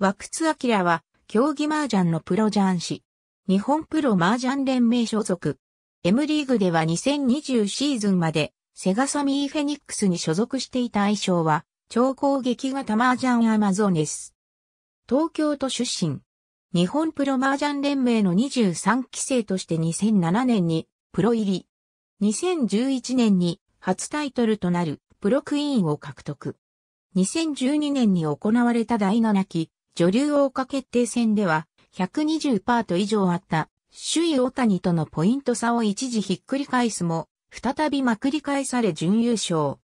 和久津明は、競技麻雀のプロ雀士。日本プロ麻雀連盟所属。M リーグでは2020シーズンまで、セガサミーフェニックスに所属していた愛称は、超攻撃型麻雀アマゾネス。東京都出身。日本プロ麻雀連盟の23期生として2007年にプロ入り。2011年に初タイトルとなるプロクイーンを獲得。2012年に行われた第7期女流王家決定戦では、120パート以上あった、首位大谷とのポイント差を一時ひっくり返すも、再びまくり返され準優勝。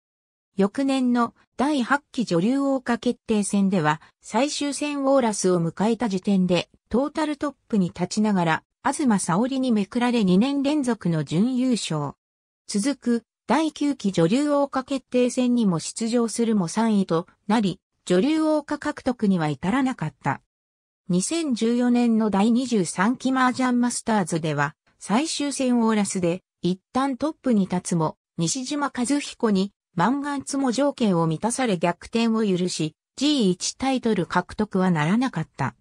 翌年の第8期女流王家決定戦では、最終戦オーラスを迎えた時点で、トータルトップに立ちながら、東沙織にめくられ2年連続の準優勝。続く、第9期女流王家決定戦にも出場するも3位となり、女流王家獲得には至らなかった。2014年の第23期マージャンマスターズでは、最終戦オーラスで、一旦トップに立つも、西島和彦に、万願つも条件を満たされ逆転を許し、G1 タイトル獲得はならなかった。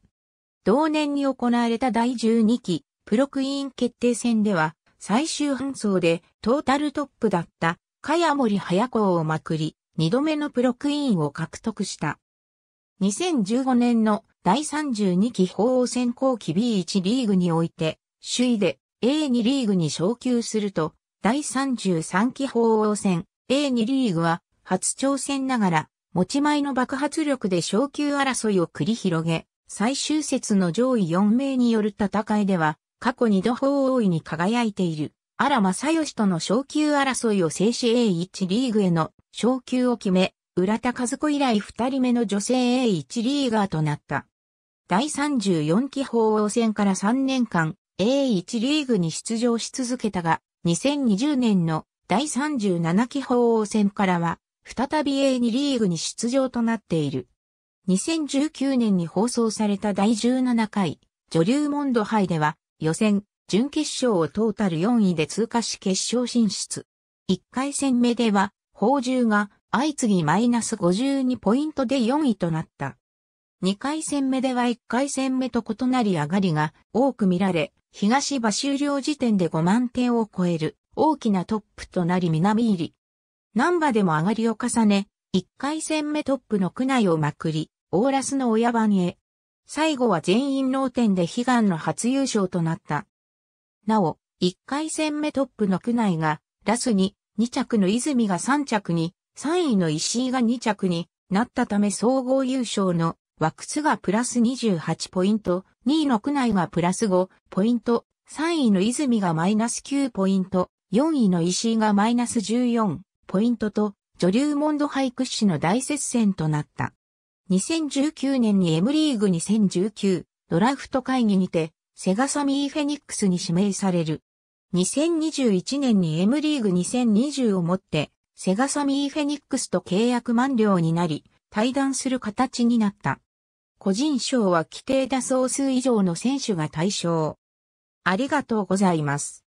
同年に行われた第12期、プロクイーン決定戦では、最終搬送でトータルトップだった、茅森早子をまくり、2度目のプロクイーンを獲得した。2015年の第32期法王選考期 B1 リーグにおいて、首位で A2 リーグに昇級すると、第33期法王戦 A2 リーグは初挑戦ながら持ち前の爆発力で昇級争いを繰り広げ、最終節の上位4名による戦いでは、過去2度法王位に輝いている、荒正義との昇級争いを制し A1 リーグへの昇級を決め、浦田和子以来二人目の女性 A1 リーガーとなった。第34期法王戦から3年間 A1 リーグに出場し続けたが、2020年の第37期法王戦からは、再び A2 リーグに出場となっている。2019年に放送された第17回、女流モンド杯では、予選、準決勝をトータル4位で通過し決勝進出。1回戦目では、宝珠が相次ぎマイナス52ポイントで4位となった。2回戦目では1回戦目と異なり上がりが多く見られ、東場終了時点で5万点を超える大きなトップとなり南入り。南波でも上がりを重ね、1回戦目トップの区内をまくり、オーラスの親番へ。最後は全員脳天で悲願の初優勝となった。なお、1回戦目トップの区内が、ラスに2着の泉が3着に、3位の石井が2着になったため総合優勝の枠数がプラス28ポイント、2位の区内がプラス5ポイント、3位の泉がマイナス9ポイント、4位の石井がマイナス14ポイントと、女流モンドハイ屈指の大接戦となった。2019年に M リーグ2019ドラフト会議にて、セガサミーフェニックスに指名される。2021年に M リーグ2020をもって、セガサミーフェニックスと契約満了になり、対談する形になった。個人賞は規定打総数以上の選手が対象。ありがとうございます。